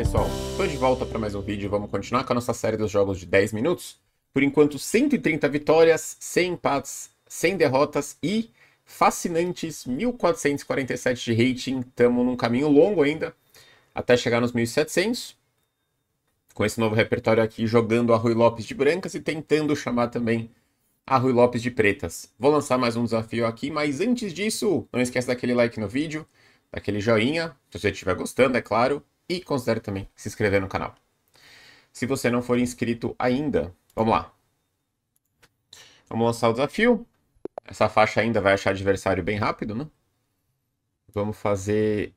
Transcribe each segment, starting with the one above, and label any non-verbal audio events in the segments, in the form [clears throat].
pessoal, estou de volta para mais um vídeo vamos continuar com a nossa série dos jogos de 10 minutos. Por enquanto, 130 vitórias, 100 empates, 100 derrotas e fascinantes 1447 de rating. Estamos num caminho longo ainda, até chegar nos 1700. Com esse novo repertório aqui, jogando a Rui Lopes de brancas e tentando chamar também a Rui Lopes de pretas. Vou lançar mais um desafio aqui, mas antes disso, não esqueça daquele like no vídeo, daquele joinha, se você estiver gostando, é claro e considere também se inscrever no canal. Se você não for inscrito ainda, vamos lá. Vamos lançar o desafio. Essa faixa ainda vai achar adversário bem rápido, né? Vamos fazer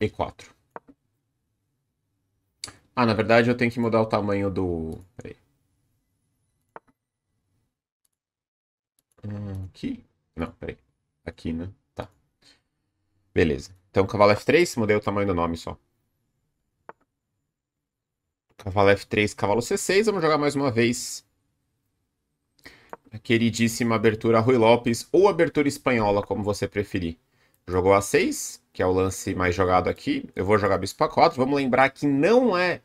E4. Ah, na verdade eu tenho que mudar o tamanho do... Peraí. Hum, aqui? Não, peraí. Aqui, né? Tá. Beleza. Então, cavalo F3, mudei o tamanho do nome só. Cavalo F3, cavalo C6. Vamos jogar mais uma vez. A queridíssima abertura Rui Lopes ou abertura espanhola, como você preferir. Jogou A6, que é o lance mais jogado aqui. Eu vou jogar bispo A4. Vamos lembrar que não é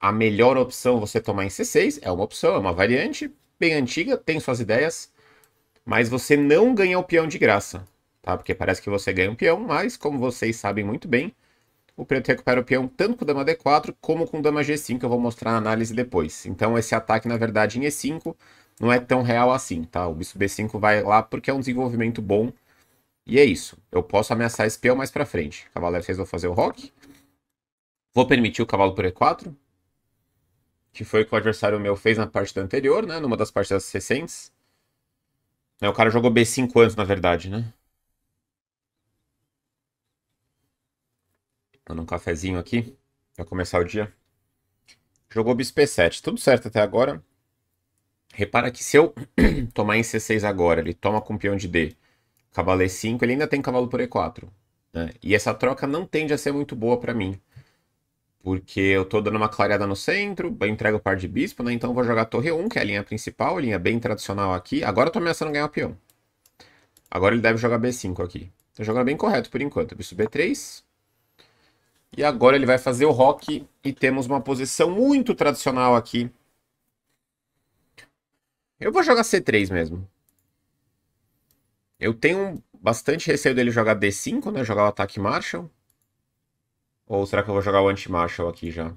a melhor opção você tomar em C6. É uma opção, é uma variante bem antiga, tem suas ideias. Mas você não ganha o peão de graça, tá? Porque parece que você ganha um peão, mas como vocês sabem muito bem, o preto recupera o peão tanto com dama d4 como com dama g5, que eu vou mostrar na análise depois. Então esse ataque, na verdade, em e5 não é tão real assim, tá? O bispo b5 vai lá porque é um desenvolvimento bom. E é isso. Eu posso ameaçar esse peão mais pra frente. Cavaleiro vocês vão fazer o rock. Vou permitir o cavalo por e4. Que foi o que o adversário meu fez na partida anterior, né? Numa das partidas recentes. É, o cara jogou b5 antes, na verdade, né? Dando um cafezinho aqui para começar o dia. Jogou bispo 7 tudo certo até agora. Repara que se eu [clears throat] tomar em C6 agora, ele toma com peão de D, cavalo E5, ele ainda tem cavalo por E4. Né? E essa troca não tende a ser muito boa para mim. Porque eu tô dando uma clareada no centro, eu entrego o par de bispo, né? Então eu vou jogar torre 1, que é a linha principal, a linha bem tradicional aqui. Agora eu tô ameaçando ganhar o peão. Agora ele deve jogar B5 aqui. Tô jogando bem correto por enquanto. Bispo B3, e agora ele vai fazer o rock e temos uma posição muito tradicional aqui. Eu vou jogar C3 mesmo. Eu tenho bastante receio dele jogar D5, né? Jogar o ataque Marshall. Ou será que eu vou jogar o anti-Marshall aqui já?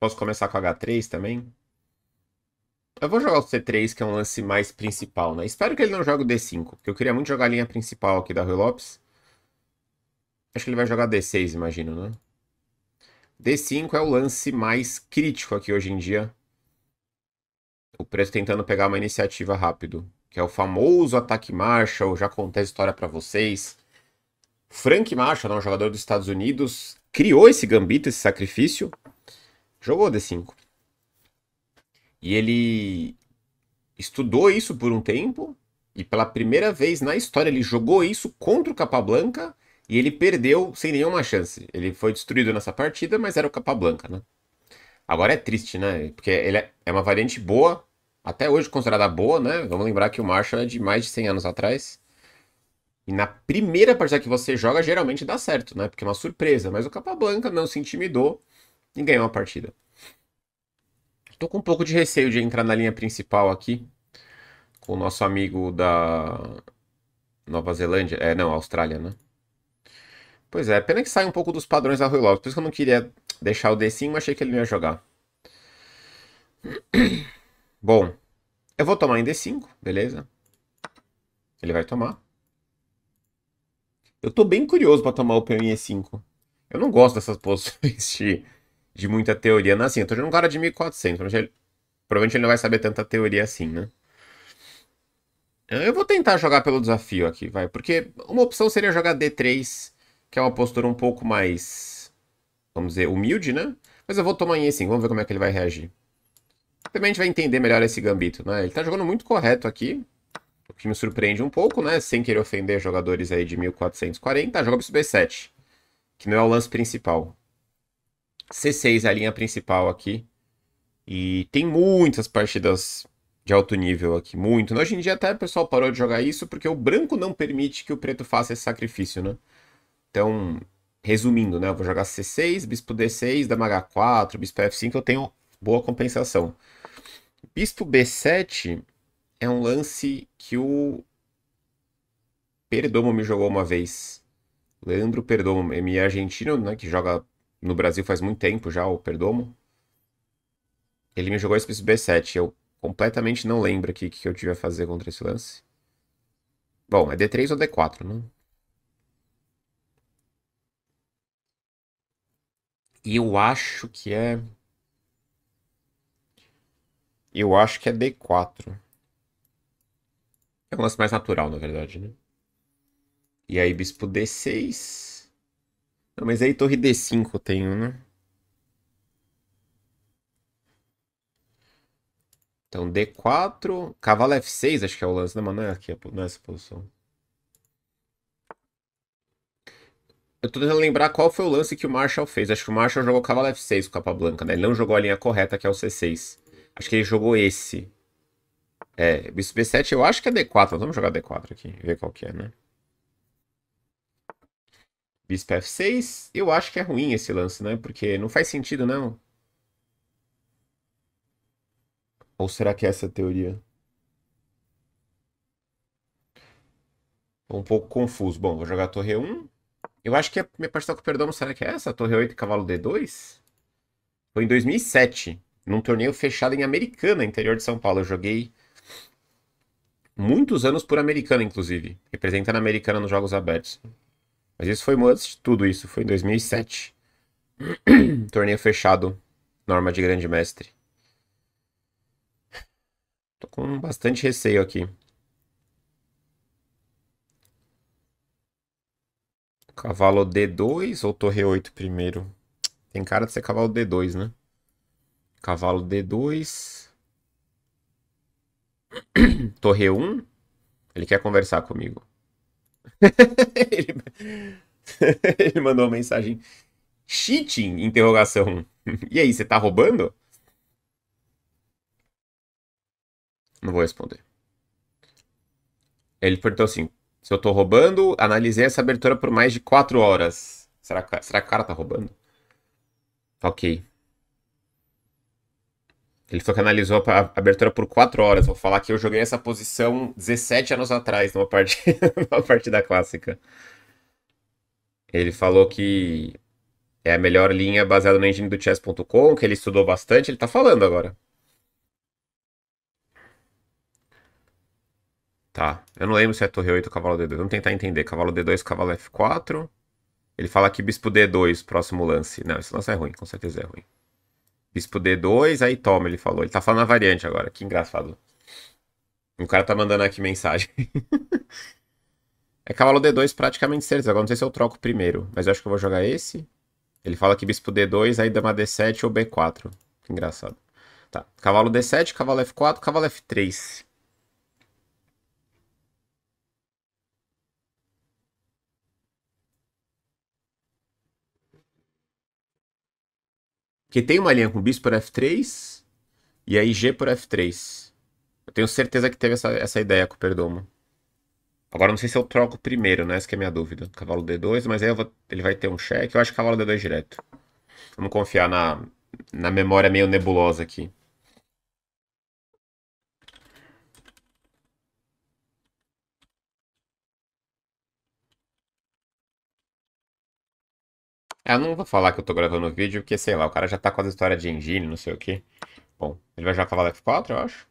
Posso começar com H3 também? Eu vou jogar o C3, que é um lance mais principal, né? Espero que ele não jogue o D5, porque eu queria muito jogar a linha principal aqui da Rui Lopes. Acho que ele vai jogar D6, imagino, né? D5 é o lance mais crítico aqui hoje em dia. O preto tentando pegar uma iniciativa rápido. Que é o famoso ataque Marshall, já contei a história para vocês. Frank Marshall, né, um jogador dos Estados Unidos, criou esse gambito, esse sacrifício. Jogou D5. E ele estudou isso por um tempo. E pela primeira vez na história ele jogou isso contra o Capablanca e ele perdeu sem nenhuma chance. Ele foi destruído nessa partida, mas era o Capa blanca, né? Agora é triste, né? Porque ele é, é uma variante boa, até hoje considerada boa, né? Vamos lembrar que o Marshall é de mais de 100 anos atrás. E na primeira partida que você joga, geralmente dá certo, né? Porque é uma surpresa. Mas o Capa blanca não se intimidou e ganhou a partida. Tô com um pouco de receio de entrar na linha principal aqui. Com o nosso amigo da Nova Zelândia. É, não, Austrália, né? Pois é, pena que sai um pouco dos padrões da Rui Lopes. Por isso que eu não queria deixar o D5, mas achei que ele não ia jogar. [clears throat] Bom, eu vou tomar em D5, beleza? Ele vai tomar. Eu tô bem curioso para tomar o peão em E5. Eu não gosto dessas posições [laughs] de, de muita teoria. Não, assim, eu tô jogando um cara de 1400. ele, provavelmente ele não vai saber tanta teoria assim, né? Eu vou tentar jogar pelo desafio aqui, vai. Porque uma opção seria jogar D3 que é uma postura um pouco mais, vamos dizer, humilde, né? Mas eu vou tomar em assim, vamos ver como é que ele vai reagir. Também a gente vai entender melhor esse gambito, né? Ele tá jogando muito correto aqui, o que me surpreende um pouco, né? Sem querer ofender jogadores aí de 1440, joga pro B7, que não é o lance principal. C6 é a linha principal aqui. E tem muitas partidas de alto nível aqui, muito. Né? Hoje em dia até o pessoal parou de jogar isso porque o branco não permite que o preto faça esse sacrifício, né? Então, resumindo, né? Eu vou jogar C6, bispo D6, dama H4, bispo F5, eu tenho boa compensação. Bispo B7 é um lance que o Perdomo me jogou uma vez. Leandro Perdomo, é argentino, né, que joga no Brasil faz muito tempo já, o Perdomo. Ele me jogou esse bispo B7. Eu completamente não lembro aqui o que eu tive a fazer contra esse lance. Bom, é D3 ou D4, não? Né? E eu acho que é. Eu acho que é D4. É um lance mais natural, na verdade, né? E aí, bispo D6. Não, mas aí torre D5 eu tenho, né? Então, D4. Cavalo F6, acho que é o lance, né, Mas Não é aqui, não é essa posição. Eu tô tentando lembrar qual foi o lance que o Marshall fez. Acho que o Marshall jogou cavalo F6 com capa blanca, né? Ele não jogou a linha correta, que é o C6. Acho que ele jogou esse. É, bispo B7 eu acho que é D4. vamos jogar D4 aqui, ver qual que é, né? Bispo F6, eu acho que é ruim esse lance, né? Porque não faz sentido, não. Ou será que é essa a teoria? Um pouco confuso. Bom, vou jogar torre 1. Eu acho que a minha pastel que perdão, será que é essa? Torre 8 cavalo D2? Foi em 2007, num torneio fechado em Americana, interior de São Paulo. Eu joguei muitos anos por Americana, inclusive, representando a Americana nos Jogos Abertos. Mas isso foi antes de tudo isso, foi em 2007. [clears throat] torneio fechado, norma de grande mestre. Tô com bastante receio aqui. Cavalo D2 ou torre 8 primeiro? Tem cara de ser cavalo D2, né? Cavalo D2. [clears throat] torre 1. Ele quer conversar comigo. [laughs] ele... [laughs] ele mandou uma mensagem. Cheating? Interrogação. [laughs] e aí, você tá roubando? Não vou responder. Ele perguntou assim: se eu tô roubando, analisei essa abertura por mais de 4 horas. Será que, será que o cara tá roubando? Tá ok. Ele falou que analisou a abertura por 4 horas. Vou falar que eu joguei essa posição 17 anos atrás, numa partida, [laughs] numa partida clássica. Ele falou que é a melhor linha baseada no engine do chess.com, que ele estudou bastante. Ele tá falando agora. Tá, eu não lembro se é torre 8 ou cavalo D2. Vamos tentar entender. Cavalo D2, cavalo F4. Ele fala aqui bispo D2, próximo lance. Não, esse lance é ruim, com certeza é ruim. Bispo D2, aí toma, ele falou. Ele tá falando a variante agora, que engraçado. O cara tá mandando aqui mensagem. [laughs] é cavalo D2 praticamente certeza. Agora não sei se eu troco primeiro, mas eu acho que eu vou jogar esse. Ele fala que bispo D2, aí dama D7 ou B4. Que engraçado. Tá, cavalo D7, cavalo F4, cavalo F3. que tem uma linha com bis por F3 e aí G por F3. Eu tenho certeza que teve essa, essa ideia com o Perdomo. Agora não sei se eu troco primeiro, né? Essa que é a minha dúvida. Cavalo D2, mas aí vou, ele vai ter um cheque. Eu acho que cavalo D2 direto. Vamos confiar na, na memória meio nebulosa aqui. Eu não vou falar que eu tô gravando o vídeo, porque sei lá, o cara já tá com as histórias de engine, não sei o que. Bom, ele vai já falar da F4, eu acho.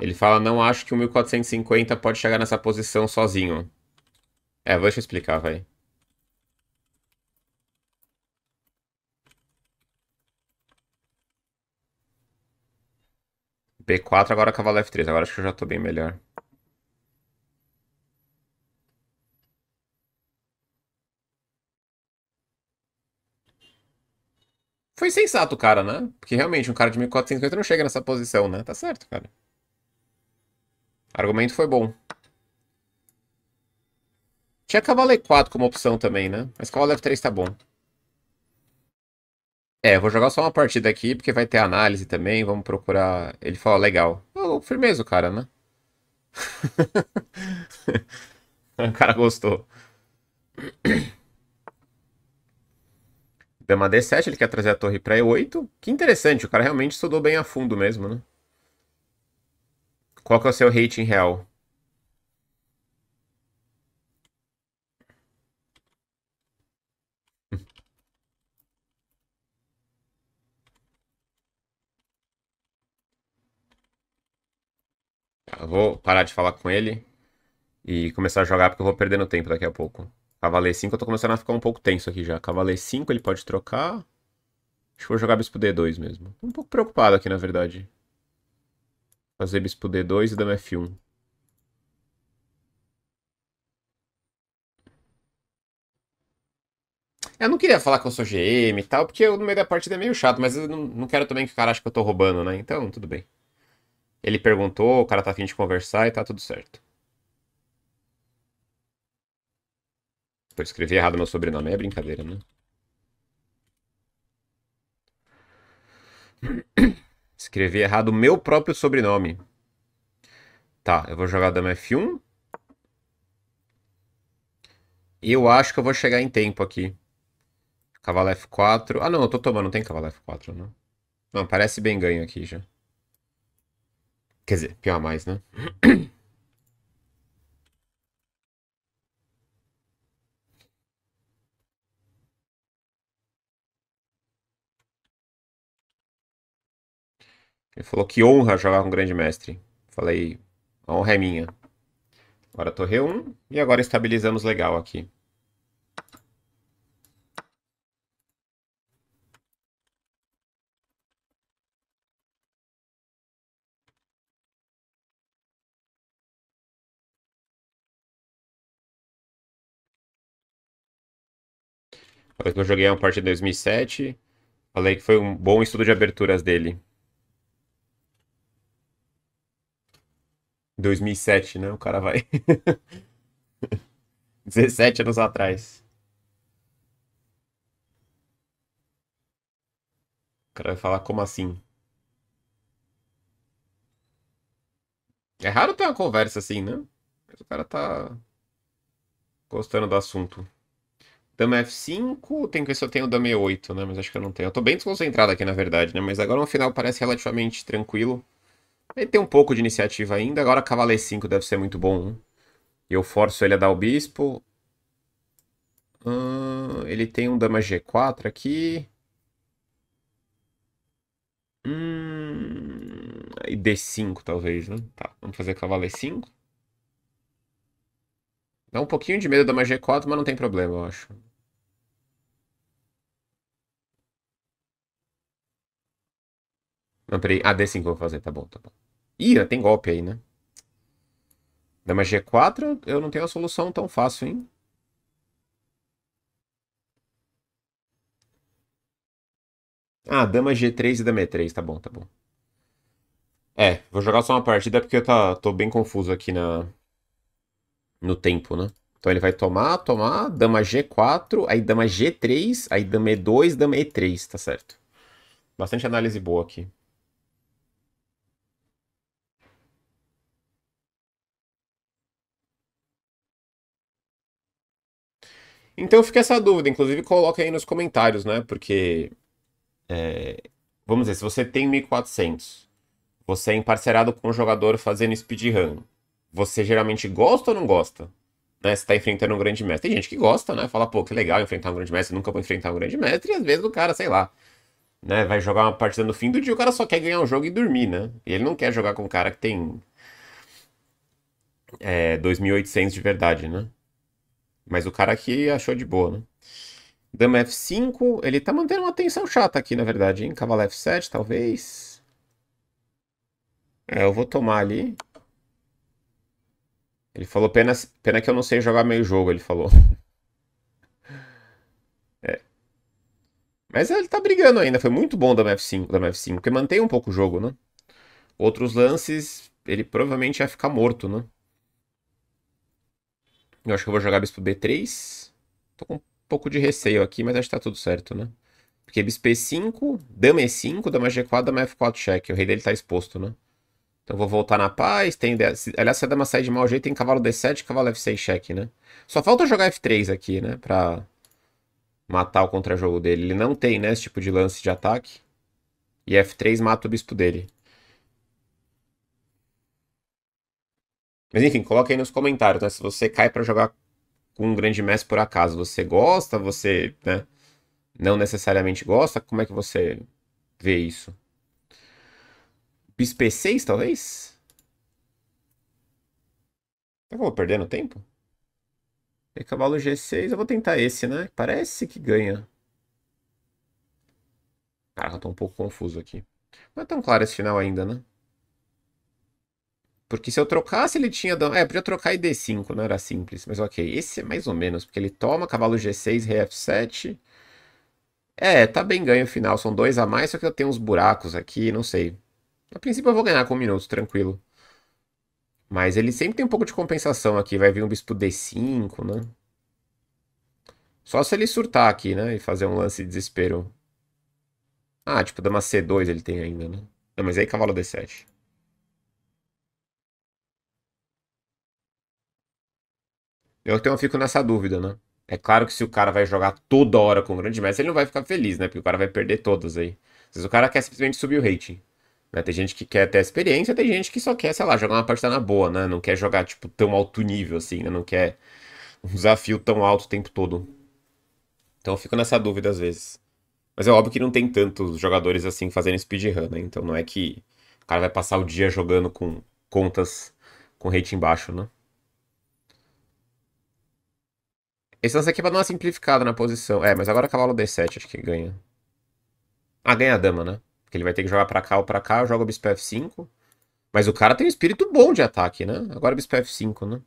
Ele fala, não acho que o 1450 pode chegar nessa posição sozinho. É, deixa eu explicar, vai. B4, agora cavalo F3. Agora acho que eu já tô bem melhor. Foi sensato o cara, né? Porque realmente um cara de 1450 não chega nessa posição, né? Tá certo, cara. argumento foi bom. Tinha cavalo E4 como opção também, né? Mas cavalo F3 tá bom. É, eu vou jogar só uma partida aqui, porque vai ter análise também, vamos procurar. Ele falou, legal. Oh, firmeza o cara, né? [laughs] o cara gostou. Dama D7, ele quer trazer a torre pra E8. Que interessante, o cara realmente estudou bem a fundo mesmo, né? Qual que é o seu rating real? Eu vou parar de falar com ele e começar a jogar, porque eu vou perdendo tempo daqui a pouco. Cavaleiro 5, eu tô começando a ficar um pouco tenso aqui já. Cavaleiro 5, ele pode trocar. Acho que vou jogar bispo D2 mesmo. Tô um pouco preocupado aqui, na verdade. Fazer bispo D2 e dama F1. Eu não queria falar que eu sou GM e tal, porque eu, no meio da partida é meio chato, mas eu não, não quero também que o cara ache que eu tô roubando, né? Então, tudo bem. Ele perguntou, o cara tá afim de conversar e tá tudo certo. Eu escrevi errado meu sobrenome, é brincadeira, né? [coughs] Escrevi errado o meu próprio sobrenome. Tá, eu vou jogar dama F1. Eu acho que eu vou chegar em tempo aqui. Cavalo F4. Ah, não, eu tô tomando. Não tem cavalo F4, não. Não, parece bem ganho aqui já. Quer dizer, pior mais, né? Ele falou que honra jogar com o grande mestre. Falei, a honra é minha. Agora torre 1 e agora estabilizamos legal aqui. A que eu joguei é uma parte de 2007. Falei que foi um bom estudo de aberturas dele. 2007, né? O cara vai. 17 [laughs] anos atrás. O cara vai falar como assim? É raro ter uma conversa assim, né? Mas o cara tá gostando do assunto. Dama F5, tem que ver se eu tenho Dama E8, né? Mas acho que eu não tenho. Eu tô bem desconcentrado aqui, na verdade, né? Mas agora no final parece relativamente tranquilo. Ele tem um pouco de iniciativa ainda. Agora Cavaleiro 5 deve ser muito bom. Eu forço ele a dar o Bispo. Hum, ele tem um Dama G4 aqui. Hum, e D5, talvez, né? Tá, vamos fazer Cavaleiro 5. Dá é um pouquinho de medo da magia 4, mas não tem problema, eu acho. Não, peraí. Ah, D5 eu vou fazer, tá bom, tá bom. Ih, tem golpe aí, né? Dama G4, eu não tenho a solução tão fácil, hein? Ah, dama G3 e dama E3, tá bom, tá bom. É, vou jogar só uma partida porque eu tá, tô bem confuso aqui na, no tempo, né? Então ele vai tomar, tomar, dama G4, aí dama G3, aí dama E2, dama E3, tá certo. Bastante análise boa aqui. Então fica essa dúvida, inclusive coloca aí nos comentários, né? Porque, é, vamos dizer, se você tem 1400, você é emparcerado com um jogador fazendo speedrun, você geralmente gosta ou não gosta? Né? Você tá enfrentando um grande mestre. Tem gente que gosta, né? Fala, pô, que legal enfrentar um grande mestre, nunca vou enfrentar um grande mestre. E às vezes o cara, sei lá, né? Vai jogar uma partida no fim do dia, o cara só quer ganhar o um jogo e dormir, né? E ele não quer jogar com um cara que tem. É, 2.800 de verdade, né? Mas o cara aqui achou de boa, né? Dama F5, ele tá mantendo uma tensão chata aqui, na verdade, hein? Cavalo F7, talvez. É, eu vou tomar ali. Ele falou, pena, pena que eu não sei jogar meio jogo, ele falou. [laughs] é. Mas ele tá brigando ainda, foi muito bom da MF5, da MF5, porque mantém um pouco o jogo, né? Outros lances, ele provavelmente ia ficar morto, né? Eu acho que eu vou jogar bispo B3. Tô com um pouco de receio aqui, mas acho que tá tudo certo, né? Porque bispo E5, dama E5, dama G4, dama F4 check. O rei dele tá exposto, né? Então vou voltar na paz. Tem, aliás, se a dama sair de mau jeito, tem cavalo D7 cavalo F6 cheque, né? Só falta jogar F3 aqui, né? Pra matar o contra-jogo dele. Ele não tem, né? Esse tipo de lance de ataque. E F3 mata o bispo dele. Mas enfim, coloque aí nos comentários, né? Se você cai para jogar com um grande mestre por acaso, você gosta, você, né? Não necessariamente gosta, como é que você vê isso? Bispo E6, talvez? Será que eu vou perdendo tempo? E cavalo G6, eu vou tentar esse, né? Parece que ganha. Cara, eu tô um pouco confuso aqui. Não é tão claro esse final ainda, né? Porque se eu trocasse, ele tinha... Dano... É, podia trocar e D5, não era simples. Mas ok, esse é mais ou menos, porque ele toma cavalo G6, rei F7. É, tá bem ganho o final, são dois a mais, só que eu tenho uns buracos aqui, não sei. A princípio eu vou ganhar com o minuto, tranquilo. Mas ele sempre tem um pouco de compensação aqui. Vai vir um bispo D5, né? Só se ele surtar aqui, né? E fazer um lance de desespero. Ah, tipo, dama C2 ele tem ainda, né? Não, ah, mas aí cavalo D7. Eu então fico nessa dúvida, né? É claro que se o cara vai jogar toda hora com o grande mestre, ele não vai ficar feliz, né? Porque o cara vai perder todas aí. Às vezes o cara quer simplesmente subir o rating. Né? Tem gente que quer ter experiência, tem gente que só quer, sei lá, jogar uma partida na boa, né? Não quer jogar, tipo, tão alto nível assim, né? Não quer um desafio tão alto o tempo todo. Então eu fico nessa dúvida às vezes. Mas é óbvio que não tem tantos jogadores assim fazendo speedrun, né? Então não é que o cara vai passar o dia jogando com contas com rating baixo, né? Esse lance aqui é pra dar uma simplificada na posição. É, mas agora cavalo D7 acho que ganha. Ah, ganha a dama, né? Porque ele vai ter que jogar para cá ou para cá, joga o bispo F5. Mas o cara tem um espírito bom de ataque, né? Agora bispo F5, né?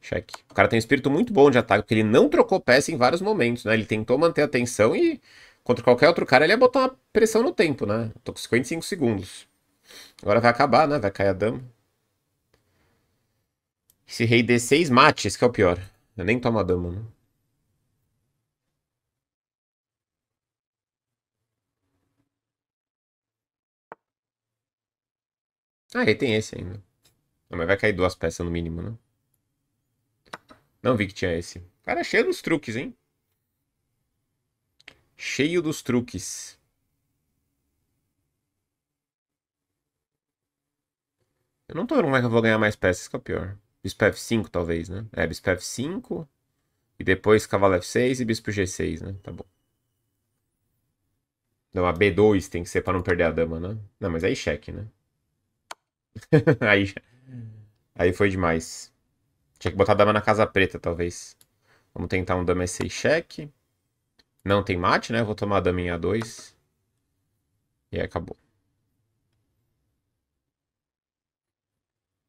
Cheque. O cara tem um espírito muito bom de ataque, porque ele não trocou peça em vários momentos, né? Ele tentou manter a tensão e contra qualquer outro cara ele ia botar uma pressão no tempo, né? Tô com 55 segundos. Agora vai acabar, né? Vai cair a dama. Esse rei D6 mate, esse que é o pior. Eu nem tomo a dama, né? Ah, e tem esse ainda. Não, mas vai cair duas peças no mínimo, né? Não vi que tinha esse. Cara, cheio dos truques, hein? Cheio dos truques. Eu não tô vendo como é que eu vou ganhar mais peças, que é o pior. Bispo F5, talvez, né? É, Bispo F5. E depois Cavalo F6 e Bispo G6, né? Tá bom. Não, a B2 tem que ser pra não perder a dama, né? Não, mas aí cheque, né? [laughs] aí, hum. aí foi demais. Tinha que botar a dama na casa preta, talvez. Vamos tentar um dama e cheque. Não tem mate, né? Vou tomar a dama em A2. E aí acabou.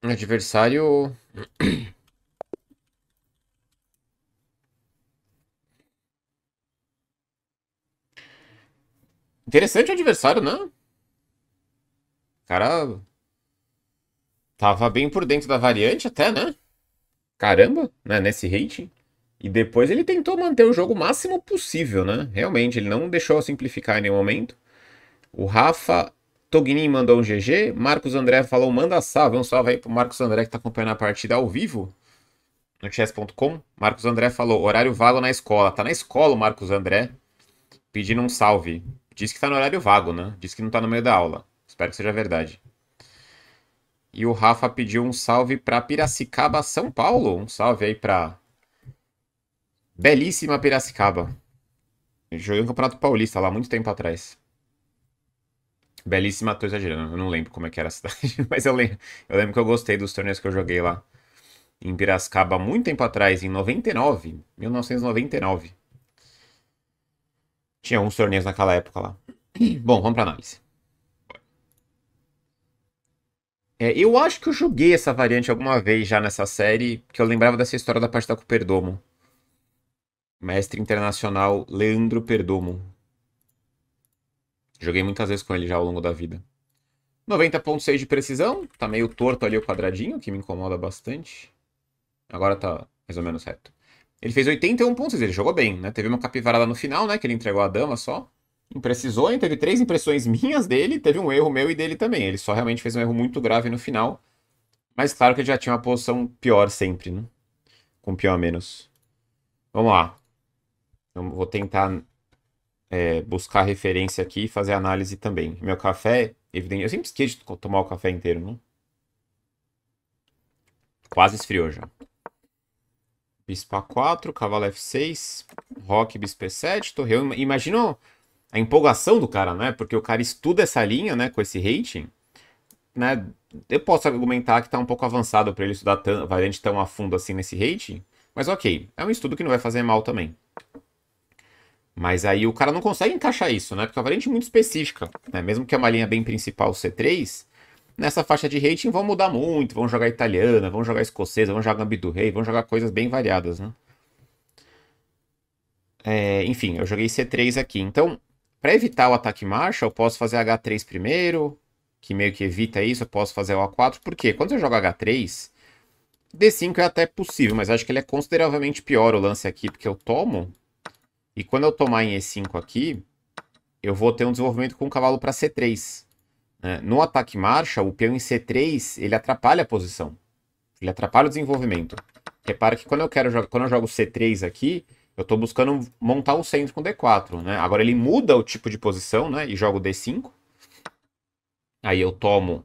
Adversário... [clears throat] Interessante o adversário, né? Cara Tava bem por dentro da variante até, né? Caramba, né? Nesse rating. E depois ele tentou manter o jogo o máximo possível, né? Realmente, ele não deixou simplificar em nenhum momento. O Rafa Tognin mandou um GG. Marcos André falou, manda salve. Um salve aí pro Marcos André que tá acompanhando a partida ao vivo no chess.com. Marcos André falou, horário vago na escola. Tá na escola o Marcos André pedindo um salve. Diz que tá no horário vago, né? Diz que não tá no meio da aula. Espero que seja verdade. E o Rafa pediu um salve para Piracicaba, São Paulo. Um salve aí para belíssima Piracicaba. Joguei no Campeonato Paulista lá muito tempo atrás. Belíssima, tô exagerando, eu não lembro como é que era a [laughs] cidade, mas eu lembro, eu lembro que eu gostei dos torneios que eu joguei lá em Piracicaba muito tempo atrás, em 99, 1999. Tinha uns torneios naquela época lá. [clears throat] Bom, vamos para análise. É, eu acho que eu joguei essa variante alguma vez já nessa série, que eu lembrava dessa história da parte da Perdomo. Mestre internacional Leandro Perdomo. Joguei muitas vezes com ele já ao longo da vida. 90.6 de precisão, tá meio torto ali o quadradinho, que me incomoda bastante. Agora tá mais ou menos reto. Ele fez 81 pontos, ele jogou bem, né? Teve uma capivarada no final, né? Que ele entregou a dama só imprecisou, teve três impressões [laughs] minhas dele, teve um erro meu e dele também. Ele só realmente fez um erro muito grave no final. Mas claro que ele já tinha uma posição pior sempre, né? Com pior a menos. Vamos lá. Então, vou tentar é, buscar referência aqui e fazer análise também. Meu café, evidente. Eu sempre esqueço de tomar o café inteiro, não? Né? Quase esfriou já. Bispa 4, cavalo F6, Rock, Bispa 7, torre. Imagina a empolgação do cara, né? Porque o cara estuda essa linha, né, com esse rating, né? Eu posso argumentar que tá um pouco avançado para ele estudar tão, variante tão a fundo assim nesse rating, mas ok, é um estudo que não vai fazer mal também. Mas aí o cara não consegue encaixar isso, né? Porque é uma variante muito específica, né? Mesmo que é uma linha bem principal C3, nessa faixa de rating vão mudar muito, vão jogar italiana, vão jogar escocesa, vão jogar gambito rei, vão jogar coisas bem variadas, né? É, enfim, eu joguei C3 aqui. Então, para evitar o ataque em marcha, eu posso fazer H3 primeiro, que meio que evita isso, eu posso fazer o A4, porque quando eu jogo H3, D5 é até possível, mas acho que ele é consideravelmente pior o lance aqui, porque eu tomo, e quando eu tomar em E5 aqui, eu vou ter um desenvolvimento com o cavalo para C3. Né? No ataque marcha, o peão em C3, ele atrapalha a posição. Ele atrapalha o desenvolvimento. Repara que quando eu quero quando eu jogo C3 aqui, eu estou buscando montar o centro com D4, né? Agora ele muda o tipo de posição, né? E joga o D5. Aí eu tomo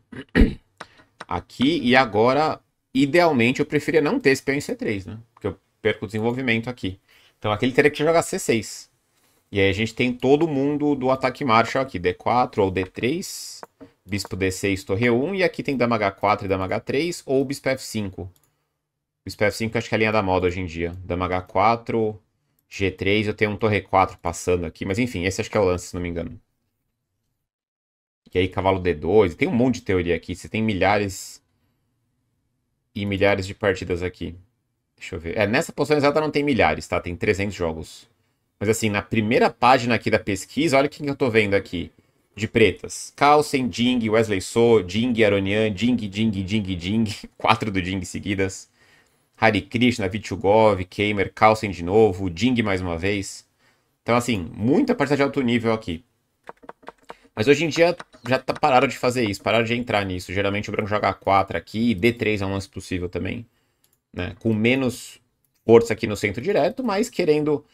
aqui e agora, idealmente, eu preferia não ter esse peão em C3, né? Porque eu perco o desenvolvimento aqui. Então aqui ele teria que jogar C6. E aí a gente tem todo mundo do ataque marcha aqui, D4 ou D3, bispo D6, torre 1, e aqui tem dama H4 e dama H3, ou bispo F5. Bispo F5 acho que é a linha da moda hoje em dia. Dama H4, G3, eu tenho um torre 4 passando aqui, mas enfim, esse acho que é o lance, se não me engano. E aí cavalo D2, tem um monte de teoria aqui, você tem milhares e milhares de partidas aqui. Deixa eu ver. É, nessa posição exata não tem milhares, tá? Tem 300 jogos. Mas assim, na primeira página aqui da pesquisa, olha quem eu tô vendo aqui. De pretas. Carlsen, Ding, Wesley So, Ding, Aronian, Ding, Ding, Ding, Ding. [laughs] Quatro do Ding seguidas. Hare Krishna, Vichugov, Keimer, Carlsen de novo, Ding mais uma vez. Então, assim, muita partida de alto nível aqui. Mas hoje em dia já tá, pararam de fazer isso, pararam de entrar nisso. Geralmente o branco joga A4 aqui e D3 é um lance possível também. Né? Com menos força aqui no centro direto, mas querendo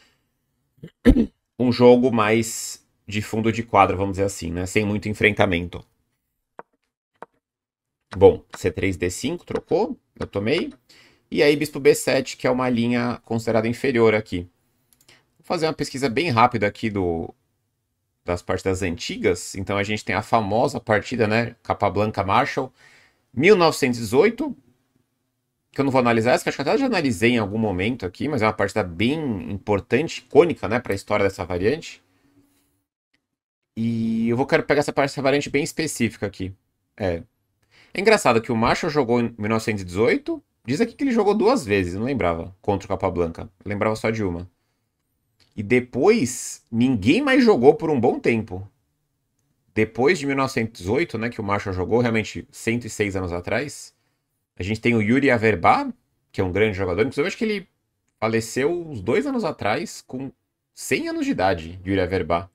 um jogo mais de fundo de quadra, vamos dizer assim, né? Sem muito enfrentamento. Bom, C3, D5, trocou, eu tomei. E aí, bispo B7, que é uma linha considerada inferior aqui. Vou fazer uma pesquisa bem rápida aqui do, das partidas antigas. Então, a gente tem a famosa partida, né? Capablanca-Marshall, 1918, que eu não vou analisar essa, que acho que até já analisei em algum momento aqui, mas é uma partida bem importante, icônica, né, para a história dessa variante. E eu vou quero pegar essa, dessa variante bem específica aqui. É. é engraçado que o Marshall jogou em 1918, Diz aqui que ele jogou duas vezes, não lembrava, contra o Capablanca. Lembrava só de uma. E depois, ninguém mais jogou por um bom tempo. Depois de 1908, né, que o Marshall jogou, realmente 106 anos atrás, a gente tem o Yuri Averbá, que é um grande jogador. Inclusive, eu acho que ele faleceu uns dois anos atrás, com 100 anos de idade, Yuri Averbá.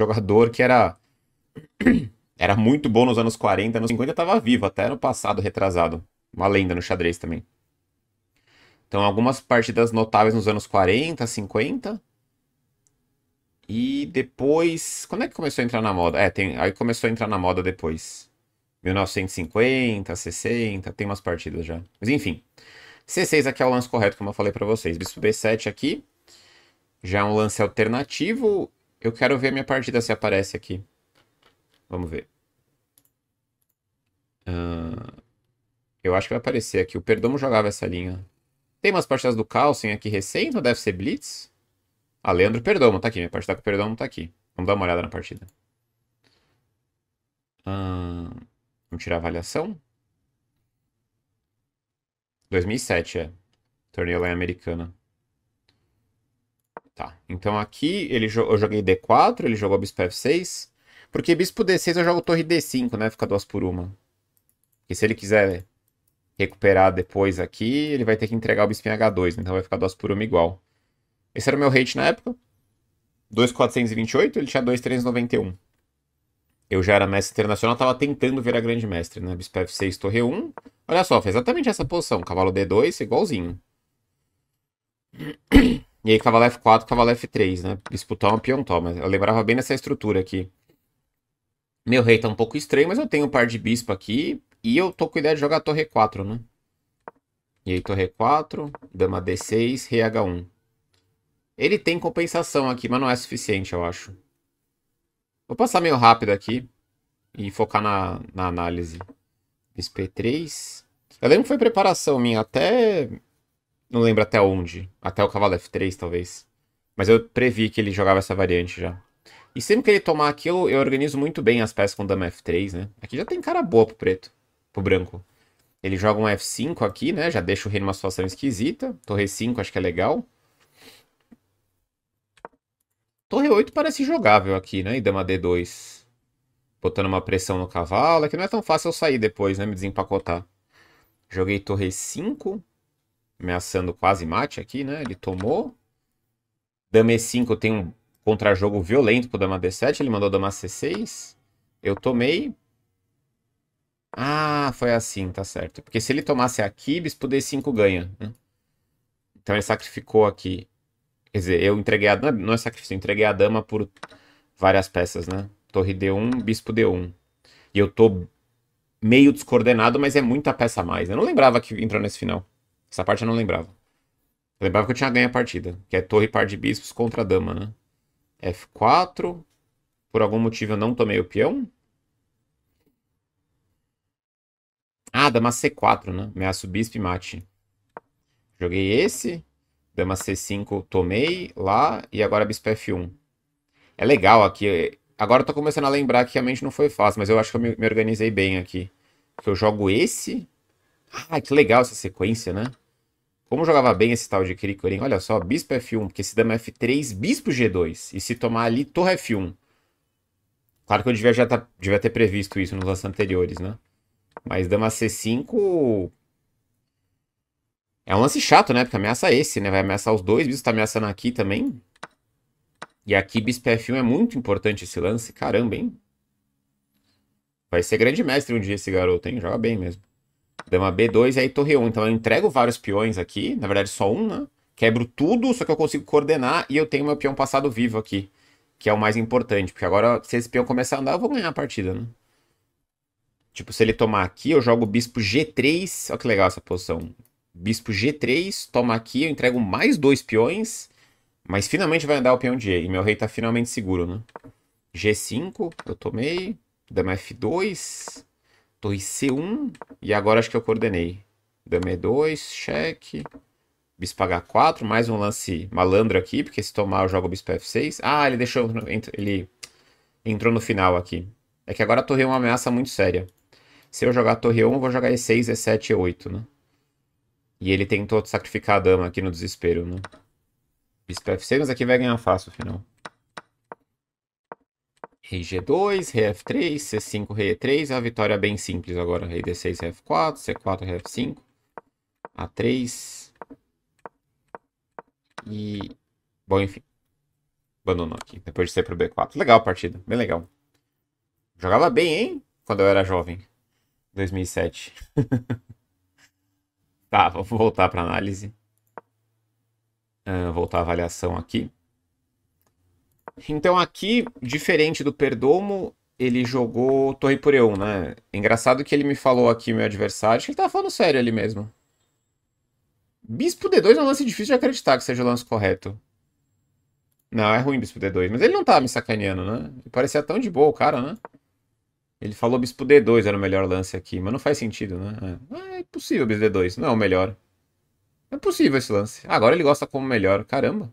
Jogador que era [clears throat] era muito bom nos anos 40, anos 50 estava vivo, até no passado retrasado. Uma lenda no xadrez também. Então, algumas partidas notáveis nos anos 40, 50. E depois. Quando é que começou a entrar na moda? É, tem, aí começou a entrar na moda depois. 1950, 60, tem umas partidas já. Mas enfim. C6 aqui é o lance correto, como eu falei para vocês. Bispo B7 aqui. Já é um lance alternativo. Eu quero ver a minha partida se aparece aqui. Vamos ver. Uh... Eu acho que vai aparecer aqui. O Perdomo jogava essa linha. Tem umas partidas do Carlsen aqui recém Deve ser Blitz. Ah, Leandro Perdomo tá aqui. Minha partida com o Perdomo tá aqui. Vamos dar uma olhada na partida. Hum, vamos tirar a avaliação. 2007, é. Torneio lá em Americana. Tá. Então aqui ele eu joguei D4, ele jogou bispo F6. Porque bispo D6 eu jogo torre D5, né? Fica duas por uma. E se ele quiser recuperar depois aqui, ele vai ter que entregar o bispinho H2, então vai ficar 2 por 1 igual. Esse era o meu rate na época. 2,428, ele tinha 2,391. Eu já era mestre internacional, tava tentando virar grande mestre, né? Bispo F6, torre 1. Olha só, fez exatamente essa posição. Cavalo D2, igualzinho. E aí, cavalo F4, cavalo F3, né? Disputar um peão mas Eu lembrava bem dessa estrutura aqui. Meu rei tá um pouco estranho, mas eu tenho um par de bispo aqui. E eu tô com ideia de jogar torre 4, né? E aí torre 4, dama D6, rei H1. Ele tem compensação aqui, mas não é suficiente, eu acho. Vou passar meio rápido aqui e focar na, na análise. Bispo 3 Eu lembro que foi preparação minha até... Não lembro até onde. Até o cavalo F3, talvez. Mas eu previ que ele jogava essa variante já. E sempre que ele tomar aquilo, eu organizo muito bem as peças com dama F3, né? Aqui já tem cara boa pro preto pro branco. Ele joga um F5 aqui, né? Já deixa o rei numa situação esquisita. Torre 5 acho que é legal. Torre 8 parece jogável aqui, né? E dama D2. Botando uma pressão no cavalo. É que não é tão fácil eu sair depois, né? Me desempacotar. Joguei torre 5. Ameaçando quase mate aqui, né? Ele tomou. Dama E5 tem um contra-jogo violento pro dama D7. Ele mandou dama C6. Eu tomei. Ah, foi assim, tá certo. Porque se ele tomasse aqui, bispo D5 ganha. Né? Então ele sacrificou aqui. Quer dizer, eu entreguei a dama. Não é sacrifício, eu entreguei a dama por várias peças, né? Torre D1, bispo D1. E eu tô meio descoordenado, mas é muita peça a mais. Eu não lembrava que entrou nesse final. Essa parte eu não lembrava. Eu lembrava que eu tinha ganho a partida. Que é torre par de bispos contra dama, né? F4. Por algum motivo eu não tomei o peão. Ah, dama C4, né? Ameaço bispo e mate. Joguei esse. Dama C5 tomei lá. E agora bispo F1. É legal aqui. É, agora eu tô começando a lembrar que realmente não foi fácil. Mas eu acho que eu me, organizei bem aqui. Que eu jogo esse. Ah, que legal essa sequência, né? Como jogava bem esse tal de Kirikorin, Olha só, bispo F1. Porque se dama F3, bispo G2. E se tomar ali, torre F1. Claro que eu devia, já tá, devia ter previsto isso nos lances anteriores, né? Mas dama C5. É um lance chato, né? Porque ameaça esse, né? Vai ameaçar os dois. Bispo tá ameaçando aqui também. E aqui, bispo F1 é muito importante esse lance. Caramba, hein? Vai ser grande mestre um dia esse garoto, hein? Joga bem mesmo. Dama B2 e aí torre 1. Então eu entrego vários peões aqui. Na verdade, só um, né? Quebro tudo, só que eu consigo coordenar e eu tenho meu peão passado vivo aqui. Que é o mais importante. Porque agora, se esse peão começar a andar, eu vou ganhar a partida, né? Tipo, se ele tomar aqui, eu jogo bispo G3. Olha que legal essa posição. Bispo G3, toma aqui, eu entrego mais dois peões. Mas finalmente vai andar o peão de E. E meu rei tá finalmente seguro, né? G5, eu tomei. Dama F2. Torre C1. E agora acho que eu coordenei. Dama E2, cheque. Bispo H4, mais um lance malandro aqui, porque se tomar eu jogo Bispo F6. Ah, ele deixou. Ele entrou no final aqui. É que agora a torre é uma ameaça muito séria se eu jogar torre 1, eu vou jogar E6, E7, E8, né? E ele tentou sacrificar a dama aqui no desespero, né? Bispo F6, mas aqui vai ganhar fácil, afinal. Rei G2, Rei F3, C5, Rei E3. É a vitória bem simples agora. Rei D6, Rei F4, C4, Rei F5. A3. E... Bom, enfim. Abandonou aqui. Depois de ser pro B4. Legal a partida. Bem legal. Jogava bem, hein? Quando eu era jovem. 2007. [laughs] tá, vamos voltar para análise. Uh, voltar à avaliação aqui. Então aqui, diferente do Perdomo, ele jogou Torre por E1, né? Engraçado que ele me falou aqui, meu adversário, acho que ele tava falando sério ali mesmo. Bispo D2 é um lance difícil de acreditar que seja o lance correto. Não, é ruim Bispo D2, mas ele não tava tá me sacaneando, né? Ele parecia tão de boa o cara, né? Ele falou bispo D2 era o melhor lance aqui, mas não faz sentido, né? É, possível é impossível bispo D2, não é o melhor. É possível esse lance. agora ele gosta como melhor. Caramba.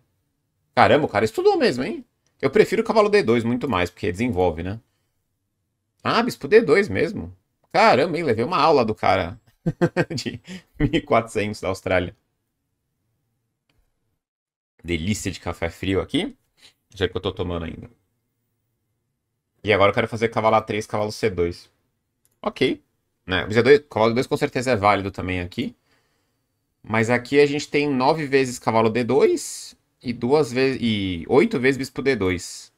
Caramba, o cara estudou mesmo, hein? Eu prefiro o cavalo D2 muito mais, porque desenvolve, né? Ah, bispo D2 mesmo. Caramba, hein? Levei uma aula do cara [laughs] de 1400 da Austrália. Delícia de café frio aqui. Já que eu tô tomando ainda. E agora eu quero fazer cavalo A3, cavalo C2. Ok. Né? O Z2, cavalo D2 com certeza é válido também aqui. Mas aqui a gente tem 9 vezes cavalo D2 e duas vezes e 8 vezes bispo D2.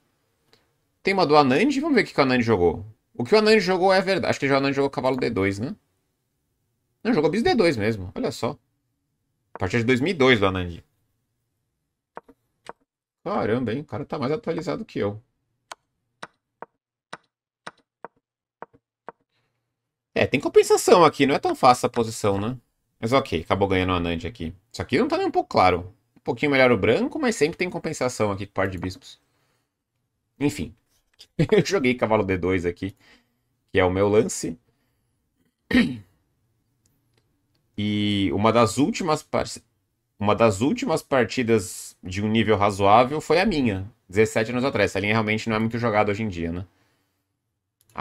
Tem uma do Anand, vamos ver o que, que o Anand jogou. O que o Anand jogou é verdade. Acho que o Anand jogou cavalo D2, né? Não, jogou bispo D2 mesmo. Olha só. A partir de 2002 do Anand. Caramba, hein? O cara tá mais atualizado que eu. É, tem compensação aqui, não é tão fácil a posição, né? Mas ok, acabou ganhando o Anand aqui. Isso aqui não tá nem um pouco claro. Um pouquinho melhor o branco, mas sempre tem compensação aqui com par de bispos. Enfim. [laughs] Eu joguei cavalo D2 aqui, que é o meu lance. E uma das últimas uma das últimas partidas de um nível razoável foi a minha, 17 anos atrás. Essa linha realmente não é muito jogada hoje em dia, né?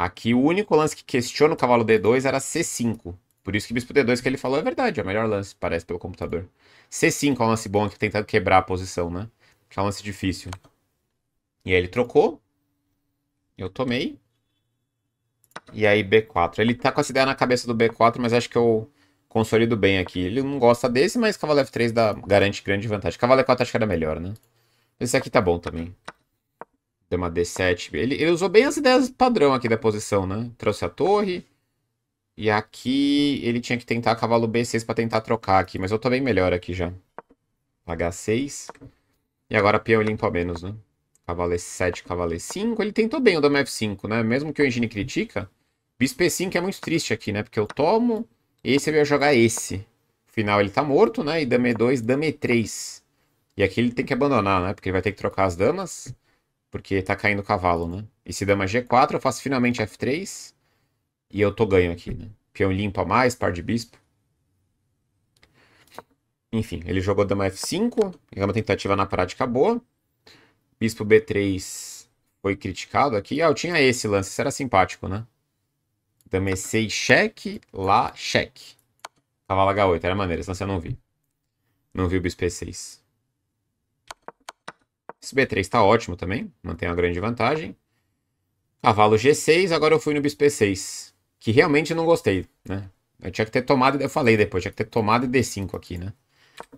Aqui o único lance que questiona o cavalo D2 era C5. Por isso que bispo D2 que ele falou é verdade, é o melhor lance, parece, pelo computador. C5 é um lance bom aqui, tentando quebrar a posição, né? Que é um lance difícil. E aí ele trocou. Eu tomei. E aí B4. Ele tá com essa ideia na cabeça do B4, mas acho que eu consolido bem aqui. Ele não gosta desse, mas cavalo F3 dá, garante grande vantagem. Cavalo E4 acho que era melhor, né? Esse aqui tá bom também dama uma D7. Ele, ele usou bem as ideias padrão aqui da posição, né? Trouxe a torre. E aqui ele tinha que tentar cavalo B6 para tentar trocar aqui. Mas eu tô bem melhor aqui já. H6. E agora peão limpo a menos, né? Cavalo E7, cavalo E5. Ele tentou bem o dama F5, né? Mesmo que o Engine critica. Bispo E5 é muito triste aqui, né? Porque eu tomo. Esse eu ia jogar esse. Final ele tá morto, né? E dama E2, dama E3. E aqui ele tem que abandonar, né? Porque ele vai ter que trocar as damas. Porque tá caindo o cavalo, né? E se dama G4, eu faço finalmente F3. E eu tô ganho aqui, né? Peão limpa mais, par de bispo. Enfim, ele jogou dama F5. É uma tentativa na prática boa. Bispo B3 foi criticado aqui. Ah, eu tinha esse lance. Isso era simpático, né? Dama E6, cheque. Lá, cheque. Cavalo H8. Era maneiro. Esse lance eu não vi. Não vi o bispo E6. Esse B3 está ótimo também, mantém uma grande vantagem. Cavalo G6, agora eu fui no bispo E6, que realmente não gostei, né? Eu tinha que ter tomado, eu falei depois, tinha que ter tomado D5 aqui, né?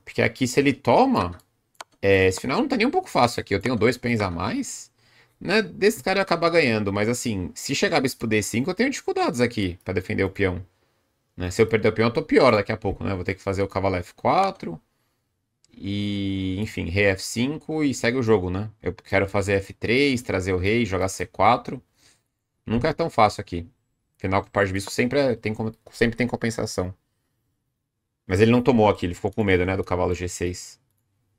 Porque aqui se ele toma, é, esse final não tá nem um pouco fácil aqui, eu tenho dois pens a mais, né? Desse cara eu acabar ganhando, mas assim, se chegar bispo D5 eu tenho dificuldades aqui para defender o peão. Né? Se eu perder o peão eu tô pior daqui a pouco, né? Vou ter que fazer o cavalo F4... E, enfim, rei F5 e segue o jogo, né? Eu quero fazer F3, trazer o rei, jogar C4. Nunca é tão fácil aqui. Afinal, com o par de bispo sempre, é, tem, sempre tem compensação. Mas ele não tomou aqui, ele ficou com medo, né, do cavalo G6.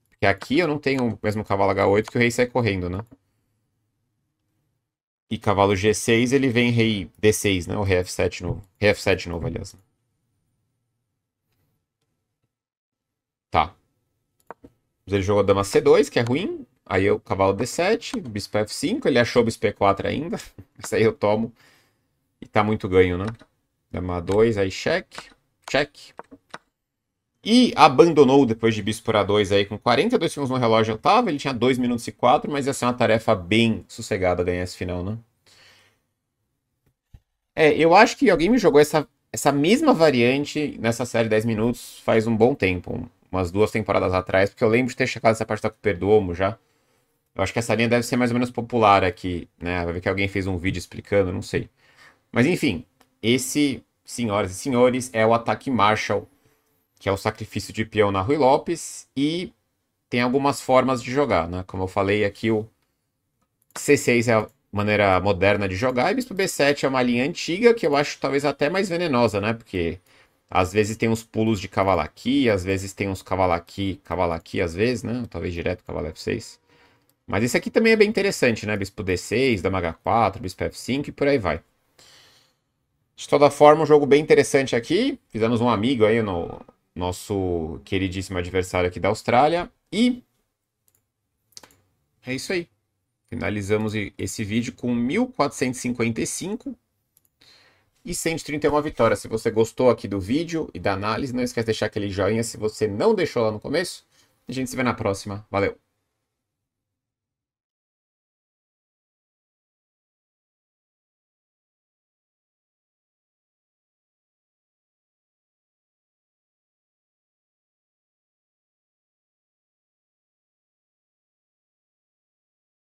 Porque aqui eu não tenho o mesmo cavalo H8 que o rei sai correndo, né? E cavalo G6, ele vem rei D6, né? Ou rei F7 novo. Rei F7 novo, aliás. Tá. Ele jogou dama C2, que é ruim. Aí eu cavalo D7, bispo F5. Ele achou bispo E4 ainda. Isso [laughs] aí eu tomo. E tá muito ganho, né? Dama 2, aí cheque. Cheque. E abandonou depois de bispo por A2 aí com 42 segundos no relógio eu tava. Ele tinha 2 minutos e 4, mas ia ser uma tarefa bem sossegada ganhar esse final, né? É, eu acho que alguém me jogou essa, essa mesma variante nessa série 10 minutos faz um bom tempo umas duas temporadas atrás, porque eu lembro de ter checado essa parte da Coperdomo já. Eu acho que essa linha deve ser mais ou menos popular aqui, né? Vai ver que alguém fez um vídeo explicando, não sei. Mas enfim, esse, senhoras e senhores, é o ataque Marshall, que é o sacrifício de peão na Rui Lopes, e tem algumas formas de jogar, né? Como eu falei aqui, o C6 é a maneira moderna de jogar, e bispo B7 é uma linha antiga, que eu acho talvez até mais venenosa, né? Porque às vezes tem uns pulos de cavalo aqui, às vezes tem uns cavalo aqui, cavalo aqui, às vezes, né? Talvez direto cavalo F6. Mas esse aqui também é bem interessante, né? Bispo D6, dama H4, bispo F5 e por aí vai. De toda forma, um jogo bem interessante aqui. Fizemos um amigo aí no nosso queridíssimo adversário aqui da Austrália. E é isso aí. Finalizamos esse vídeo com 1455 e 131 vitórias. Se você gostou aqui do vídeo e da análise, não esquece de deixar aquele joinha se você não deixou lá no começo. A gente se vê na próxima. Valeu!